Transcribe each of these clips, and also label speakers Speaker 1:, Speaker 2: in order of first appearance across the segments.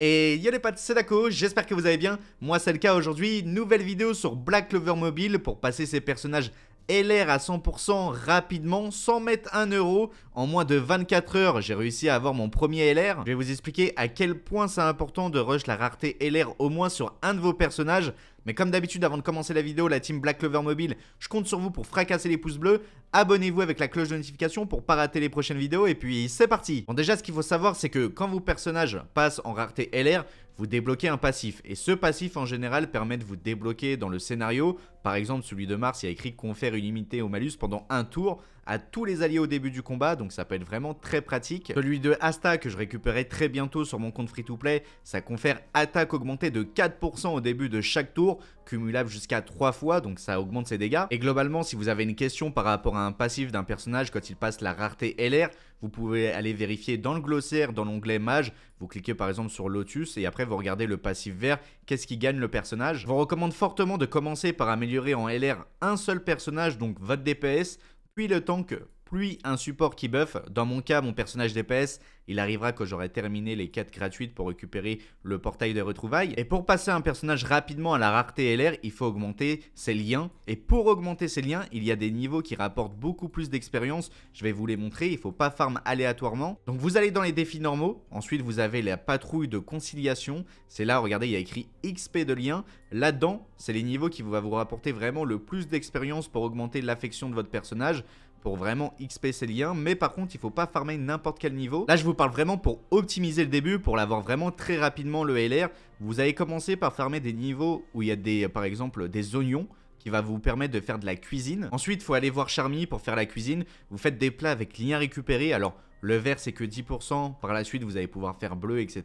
Speaker 1: Et yo les potes c'est j'espère que vous allez bien. Moi c'est le cas aujourd'hui, nouvelle vidéo sur Black Clover Mobile pour passer ces personnages LR à 100% rapidement sans mettre un euro. En moins de 24 heures, j'ai réussi à avoir mon premier LR. Je vais vous expliquer à quel point c'est important de rush la rareté LR au moins sur un de vos personnages. Mais comme d'habitude, avant de commencer la vidéo, la team Black Clover Mobile, je compte sur vous pour fracasser les pouces bleus. Abonnez-vous avec la cloche de notification pour pas rater les prochaines vidéos. Et puis, c'est parti Bon, déjà, ce qu'il faut savoir, c'est que quand vos personnages passent en rareté LR, vous débloquez un passif. Et ce passif en général permet de vous débloquer dans le scénario. Par exemple, celui de Mars, il y a écrit confère illimité au malus pendant un tour à tous les alliés au début du combat, donc ça peut être vraiment très pratique. Celui de Asta que je récupérais très bientôt sur mon compte free-to-play, ça confère attaque augmentée de 4% au début de chaque tour, cumulable jusqu'à 3 fois, donc ça augmente ses dégâts. Et globalement, si vous avez une question par rapport à un passif d'un personnage quand il passe la rareté LR, vous pouvez aller vérifier dans le glossaire, dans l'onglet mage, vous cliquez par exemple sur Lotus et après vous regardez le passif vert, qu'est-ce qui gagne le personnage. Je vous recommande fortement de commencer par améliorer en LR un seul personnage, donc votre DPS, puis le temps que. Puis un support qui buff. Dans mon cas, mon personnage DPS, il arrivera que j'aurai terminé les quêtes gratuites pour récupérer le portail de retrouvailles. Et pour passer un personnage rapidement à la rareté LR, il faut augmenter ses liens. Et pour augmenter ses liens, il y a des niveaux qui rapportent beaucoup plus d'expérience. Je vais vous les montrer, il faut pas farm aléatoirement. Donc vous allez dans les défis normaux, ensuite vous avez la patrouille de conciliation. C'est là, regardez, il y a écrit XP de liens. Là-dedans, c'est les niveaux qui vont vous rapporter vraiment le plus d'expérience pour augmenter l'affection de votre personnage pour vraiment XP ces liens, mais par contre il faut pas farmer n'importe quel niveau. Là je vous parle vraiment pour optimiser le début, pour l'avoir vraiment très rapidement le LR. Vous allez commencer par farmer des niveaux où il y a des, euh, par exemple des oignons, qui va vous permettre de faire de la cuisine. Ensuite, il faut aller voir Charmy pour faire la cuisine. Vous faites des plats avec liens récupéré Alors, le vert, c'est que 10%. Par la suite, vous allez pouvoir faire bleu, etc.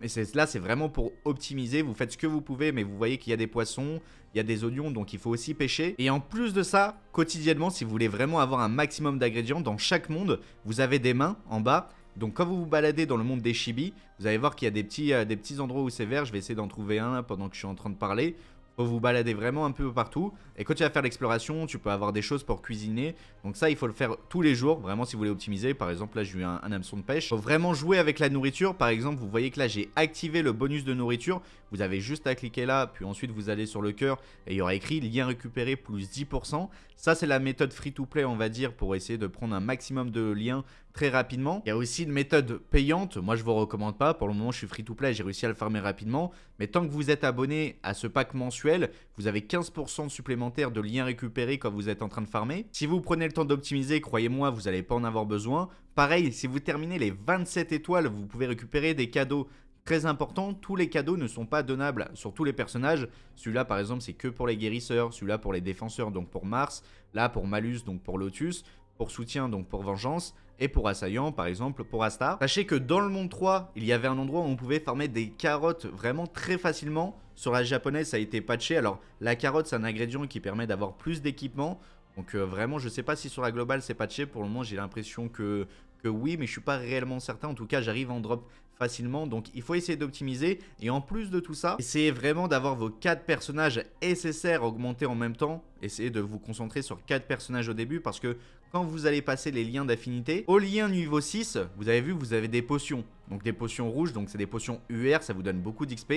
Speaker 1: Mais là, c'est vraiment pour optimiser. Vous faites ce que vous pouvez, mais vous voyez qu'il y a des poissons, il y a des oignons, donc il faut aussi pêcher. Et en plus de ça, quotidiennement, si vous voulez vraiment avoir un maximum d'ingrédients, dans chaque monde, vous avez des mains en bas. Donc quand vous vous baladez dans le monde des chibis, vous allez voir qu'il y a des petits, euh, des petits endroits où c'est vert. Je vais essayer d'en trouver un pendant que je suis en train de parler faut vous balader vraiment un peu partout. Et quand tu vas faire l'exploration, tu peux avoir des choses pour cuisiner. Donc ça, il faut le faire tous les jours, vraiment si vous voulez optimiser. Par exemple, là, j'ai eu un, hameçon de pêche. Faut vraiment jouer avec la nourriture. Par exemple, vous voyez que là, j'ai activé le bonus de nourriture. Vous avez juste à cliquer là, puis ensuite, vous allez sur le cœur et il y aura écrit lien récupéré plus 10%. Ça, c'est la méthode free-to-play, on va dire, pour essayer de prendre un maximum de liens très rapidement. Il y a aussi une méthode payante, moi je vous recommande pas, pour le moment je suis free to play, j'ai réussi à le farmer rapidement, mais tant que vous êtes abonné à ce pack mensuel, vous avez 15% supplémentaire de liens récupérés quand vous êtes en train de farmer. Si vous prenez le temps d'optimiser, croyez-moi, vous n'allez pas en avoir besoin. Pareil, si vous terminez les 27 étoiles, vous pouvez récupérer des cadeaux très importants, tous les cadeaux ne sont pas donnables sur tous les personnages. Celui-là, par exemple, c'est que pour les guérisseurs, celui-là pour les défenseurs, donc pour Mars, là pour Malus, donc pour Lotus pour soutien, donc pour vengeance, et pour assaillant, par exemple, pour Astar. Sachez que dans le monde 3, il y avait un endroit où on pouvait farmer des carottes vraiment très facilement. Sur la japonaise, ça a été patché. Alors, la carotte, c'est un ingrédient qui permet d'avoir plus d'équipement. Donc euh, vraiment, je sais pas si sur la globale, c'est patché. Pour le moment, j'ai l'impression que, que oui, mais je suis pas réellement certain. En tout cas, j'arrive en drop facilement. Donc il faut essayer d'optimiser. Et en plus de tout ça, essayez vraiment d'avoir vos 4 personnages SSR augmentés en même temps. Essayez de vous concentrer sur 4 personnages au début parce que quand vous allez passer les liens d'affinité, au lien niveau 6, vous avez vu, vous avez des potions. Donc des potions rouges, donc c'est des potions UR, ça vous donne beaucoup d'XP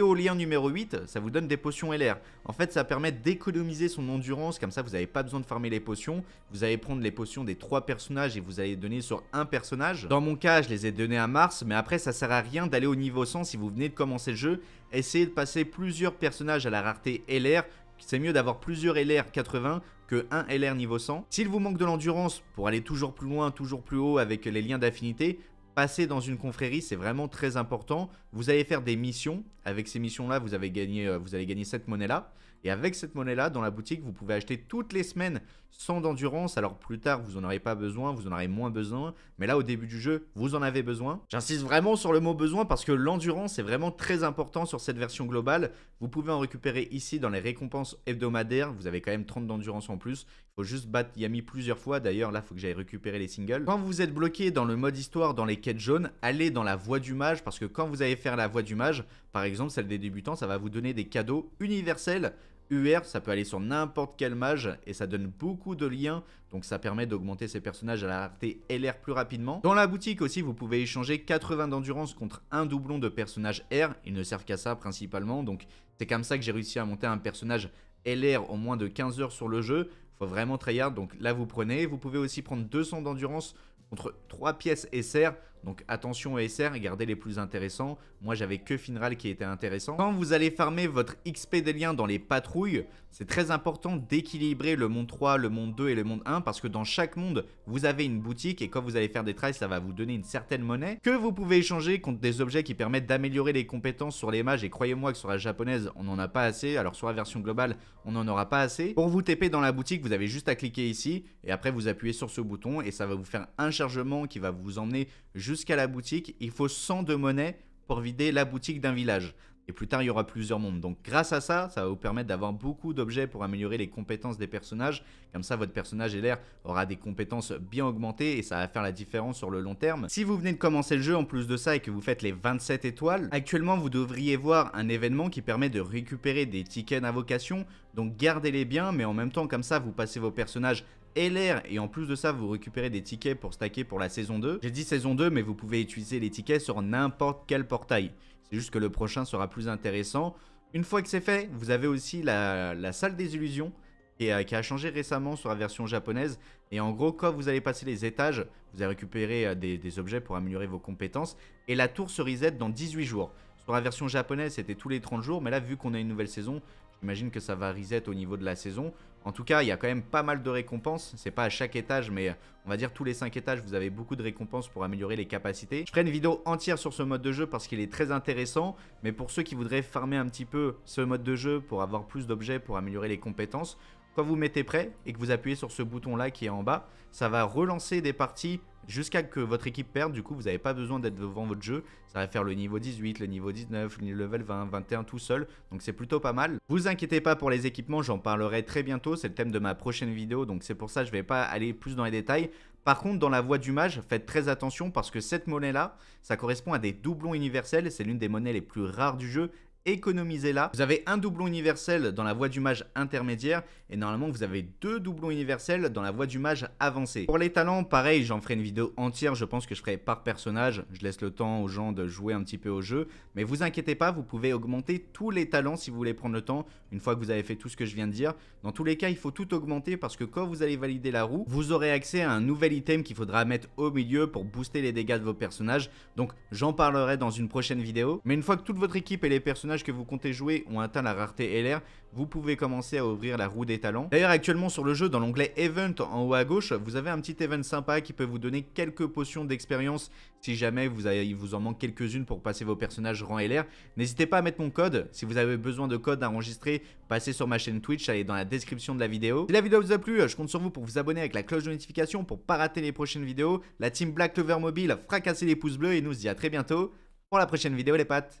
Speaker 1: au lien numéro 8, ça vous donne des potions LR. En fait, ça permet d'économiser son endurance, comme ça vous n'avez pas besoin de farmer les potions. Vous allez prendre les potions des trois personnages et vous allez donner sur un personnage. Dans mon cas, je les ai données à Mars, mais après ça sert à rien d'aller au niveau 100 si vous venez de commencer le jeu. Essayez de passer plusieurs personnages à la rareté LR c'est mieux d'avoir plusieurs LR 80 que un LR niveau 100. S'il vous manque de l'endurance pour aller toujours plus loin, toujours plus haut avec les liens d'affinité, passer dans une confrérie, c'est vraiment très important. Vous allez faire des missions. Avec ces missions-là, vous, avez gagné, euh, vous allez gagner cette monnaie-là. Et avec cette monnaie-là, dans la boutique, vous pouvez acheter toutes les semaines sans d'endurance. Alors plus tard, vous n'en aurez pas besoin, vous en aurez moins besoin. Mais là, au début du jeu, vous en avez besoin. J'insiste vraiment sur le mot besoin parce que l'endurance est vraiment très important sur cette version globale. Vous pouvez en récupérer ici dans les récompenses hebdomadaires. Vous avez quand même 30 d'endurance en plus. Faut juste battre Yami plusieurs fois, d'ailleurs là faut que j'aille récupérer les singles. Quand vous êtes bloqué dans le mode histoire, dans les quêtes jaunes, allez dans la voie du mage, parce que quand vous allez faire la voie du mage, par exemple celle des débutants, ça va vous donner des cadeaux universels UR, ça peut aller sur n'importe quel mage et ça donne beaucoup de liens, donc ça permet d'augmenter ses personnages à la rareté LR plus rapidement. Dans la boutique aussi, vous pouvez échanger 80 d'endurance contre un doublon de personnage R, ils ne servent qu'à ça principalement, donc c'est comme ça que j'ai réussi à monter un personnage LR en moins de 15 heures sur le jeu, faut vraiment tryhard. Donc là, vous prenez. Vous pouvez aussi prendre 200 d'endurance contre 3 pièces SR. Donc attention ESR, SR, gardez les plus intéressants. Moi j'avais que Finral qui était intéressant. Quand vous allez farmer votre XP des liens dans les patrouilles, c'est très important d'équilibrer le monde 3, le monde 2 et le monde 1 parce que dans chaque monde, vous avez une boutique et quand vous allez faire des trails, ça va vous donner une certaine monnaie que vous pouvez échanger contre des objets qui permettent d'améliorer les compétences sur les mages et croyez-moi que sur la japonaise, on n'en a pas assez. Alors sur la version globale, on n'en aura pas assez. Pour vous TP dans la boutique, vous avez juste à cliquer ici et après vous appuyez sur ce bouton et ça va vous faire un chargement qui va vous emmener juste jusqu'à la boutique. Il faut 100 de monnaie pour vider la boutique d'un village. Et plus tard, il y aura plusieurs mondes. Donc grâce à ça, ça va vous permettre d'avoir beaucoup d'objets pour améliorer les compétences des personnages. Comme ça, votre personnage LR aura des compétences bien augmentées et ça va faire la différence sur le long terme. Si vous venez de commencer le jeu en plus de ça et que vous faites les 27 étoiles, actuellement vous devriez voir un événement qui permet de récupérer des tickets d'invocation. Donc gardez-les bien, mais en même temps, comme ça, vous passez vos personnages LR et en plus de ça vous récupérez des tickets pour stacker pour la saison 2. J'ai dit saison 2 mais vous pouvez utiliser les tickets sur n'importe quel portail. C'est juste que le prochain sera plus intéressant. Une fois que c'est fait, vous avez aussi la, salle des illusions qui a, euh, qui a changé récemment sur la version japonaise. Et en gros, quand vous allez passer les étages, vous allez récupérer euh, des, des objets pour améliorer vos compétences. Et la tour se reset dans 18 jours. Sur la version japonaise, c'était tous les 30 jours, mais là, vu qu'on a une nouvelle saison, j'imagine que ça va reset au niveau de la saison. En tout cas, il y a quand même pas mal de récompenses. C'est pas à chaque étage, mais on va dire tous les 5 étages, vous avez beaucoup de récompenses pour améliorer les capacités. Je ferai une vidéo entière sur ce mode de jeu parce qu'il est très intéressant. Mais pour ceux qui voudraient farmer un petit peu ce mode de jeu pour avoir plus d'objets, pour améliorer les compétences, quand vous mettez prêt et que vous appuyez sur ce bouton là qui est en bas, ça va relancer des parties jusqu'à que votre équipe perde. Du coup, vous n'avez pas besoin d'être devant votre jeu. Ça va faire le niveau 18, le niveau 19, le level 20, 21 tout seul. Donc c'est plutôt pas mal. Vous inquiétez pas pour les équipements, j'en parlerai très bientôt. C'est le thème de ma prochaine vidéo. Donc c'est pour ça que je ne vais pas aller plus dans les détails. Par contre, dans la voie du mage, faites très attention parce que cette monnaie-là, ça correspond à des doublons universels. C'est l'une des monnaies les plus rares du jeu économisez-la. Vous avez un doublon universel dans la voie du mage intermédiaire et normalement vous avez deux doublons universels dans la voie du mage avancé. Pour les talents, pareil, j'en ferai une vidéo entière, je pense que je ferai par personnage, je laisse le temps aux gens de jouer un petit peu au jeu, mais vous inquiétez pas, vous pouvez augmenter tous les talents si vous voulez prendre le temps, une fois que vous avez fait tout ce que je viens de dire. Dans tous les cas, il faut tout augmenter parce que quand vous allez valider la roue, vous aurez accès à un nouvel item qu'il faudra mettre au milieu pour booster les dégâts de vos personnages, donc j'en parlerai dans une prochaine vidéo. Mais une fois que toute votre équipe et les personnages que vous comptez jouer ont atteint la rareté LR, vous pouvez commencer à ouvrir la roue des talents. D'ailleurs actuellement sur le jeu, dans l'onglet Event en haut à gauche, vous avez un petit event sympa qui peut vous donner quelques potions d'expérience si jamais vous il vous en manque quelques-unes pour passer vos personnages rang LR. N'hésitez pas à mettre mon code, si vous avez besoin de code à enregistrer, passez sur ma chaîne Twitch, elle est dans la description de la vidéo. Si la vidéo vous a plu, je compte sur vous pour vous abonner avec la cloche de notification pour pas rater les prochaines vidéos. La team Black Clover Mobile, fracassez les pouces bleus et nous on se dit à très bientôt pour la prochaine vidéo les pattes.